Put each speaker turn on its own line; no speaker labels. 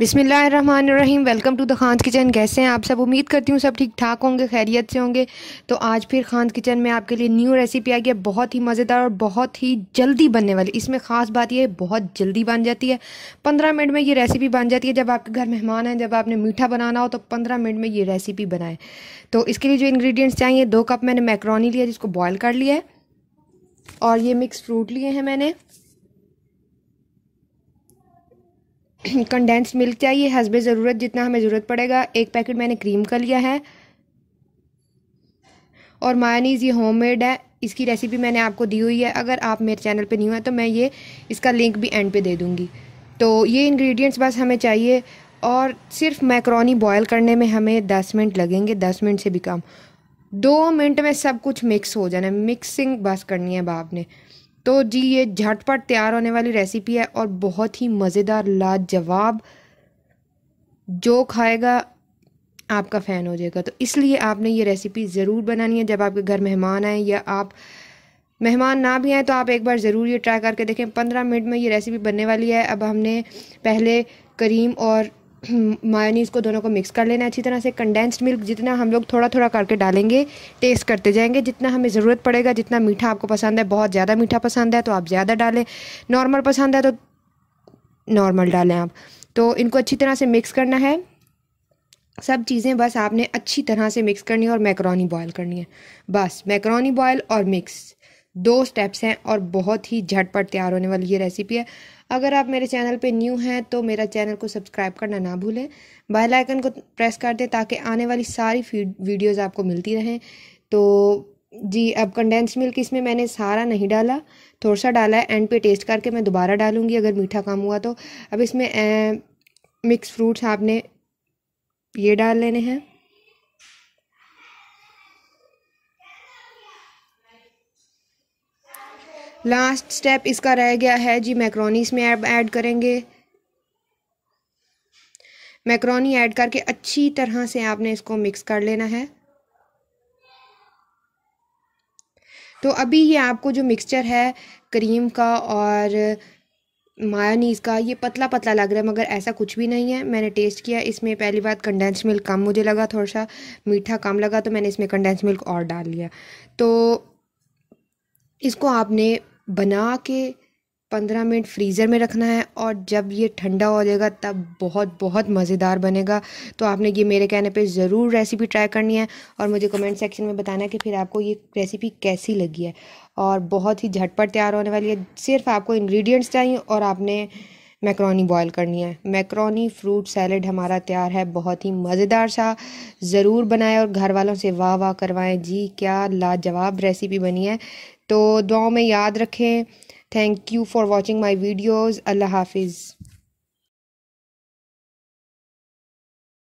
बिसमीम welcome to the Khan kitchen कैसे हैं आप सब उम्मीद करती हूँ सब ठीक ठाक होंगे खैरियत से होंगे तो आज फिर खान किचन में आपके लिए न्यू रेसिपी आ गई है बहुत ही मज़ेदार और बहुत ही जल्दी बनने वाली इसमें ख़ास बात यह बहुत जल्दी बन जाती है पंद्रह मिनट में ये रेसिपी बन जाती है जब आपके घर मेहमान हैं जब आपने मीठा बनाना हो तो पंद्रह मिनट में ये रेसिपी बनाएं तो इसके लिए जो इन्ग्रीडियंट्स चाहिए दो कप मैंने मैक्रोनी लिया जिसको बॉयल कर लिया है और ये मिक्स फ्रूट लिए हैं मैंने कंडेंस्ड मिल्क चाहिए हसब ज़रूरत जितना हमें ज़रूरत पड़ेगा एक पैकेट मैंने क्रीम का लिया है और मायानीज ये होममेड है इसकी रेसिपी मैंने आपको दी हुई है अगर आप मेरे चैनल पे नहीं हुआ तो मैं ये इसका लिंक भी एंड पे दे दूँगी तो ये इंग्रेडिएंट्स बस हमें चाहिए और सिर्फ मैक्रोनी बॉयल करने में हमें दस मिनट लगेंगे दस मिनट से भी कम दो मिनट में सब कुछ मिक्स हो जाना मिक्सिंग बस करनी है बाप ने तो जी ये झटपट तैयार होने वाली रेसिपी है और बहुत ही मज़ेदार लाजवाब जो खाएगा आपका फ़ैन हो जाएगा तो इसलिए आपने ये रेसिपी ज़रूर बनानी है जब आपके घर मेहमान आए या आप मेहमान ना भी आए तो आप एक बार ज़रूर ये ट्राई करके देखें पंद्रह मिनट में ये रेसिपी बनने वाली है अब हमने पहले करीम और मायोनीज़ को दोनों को मिक्स कर लेना अच्छी तरह से कंडेंस्ड मिल्क जितना हम लोग थोड़ा थोड़ा करके डालेंगे टेस्ट करते जाएंगे जितना हमें ज़रूरत पड़ेगा जितना मीठा आपको पसंद है बहुत ज़्यादा मीठा पसंद है तो आप ज़्यादा डालें नॉर्मल पसंद है तो नॉर्मल डालें आप तो इनको अच्छी तरह से मिक्स करना है सब चीज़ें बस आपने अच्छी तरह से मिक्स करनी है और मैक्रोनी बॉयल करनी है बस मैक्रोनी बॉयल और मिक्स दो स्टेप्स हैं और बहुत ही झटपट तैयार होने वाली ये रेसिपी है अगर आप मेरे चैनल पे न्यू हैं तो मेरा चैनल को सब्सक्राइब करना ना भूलें बेल आइकन को प्रेस कर दें ताकि आने वाली सारी वीडियोस आपको मिलती रहें तो जी अब कंडेंस मिल्क इसमें मैंने सारा नहीं डाला थोड़ा सा डाला है एंड पे टेस्ट करके मैं दोबारा डालूँगी अगर मीठा कम हुआ तो अब इसमें मिक्स फ्रूट्स आपने ये डाल लेने हैं लास्ट स्टेप इसका रह गया है जी मैक्रोनी इसमें अब ऐड करेंगे मैक्रोनी ऐड करके अच्छी तरह से आपने इसको मिक्स कर लेना है तो अभी ये आपको जो मिक्सचर है क्रीम का और मायानीज़ का ये पतला पतला लग रहा है मगर ऐसा कुछ भी नहीं है मैंने टेस्ट किया इसमें पहली बात कंडेंस मिल्क कम मुझे लगा थोड़ा सा मीठा कम लगा तो मैंने इसमें कंडेंस मिल्क और डाल लिया तो इसको आपने बना के पंद्रह मिनट फ्रीज़र में रखना है और जब ये ठंडा हो जाएगा तब बहुत बहुत मज़ेदार बनेगा तो आपने ये मेरे कहने पे ज़रूर रेसिपी ट्राई करनी है और मुझे कमेंट सेक्शन में बताना है कि फिर आपको ये रेसिपी कैसी लगी है और बहुत ही झटपट तैयार होने वाली है सिर्फ आपको इन्ग्रीडियंट्स चाहिए और आपने मैक्रोनी बॉयल करनी है मैक्रोनी फ्रूट सैलड हमारा तैयार है बहुत ही मज़ेदार सा ज़रूर बनाएं और घर वालों से वाह वाह करवाएं जी क्या लाजवाब रेसिपी बनी है तो दुआओं में याद रखें thank you for watching my videos अल्लाह हाफिज़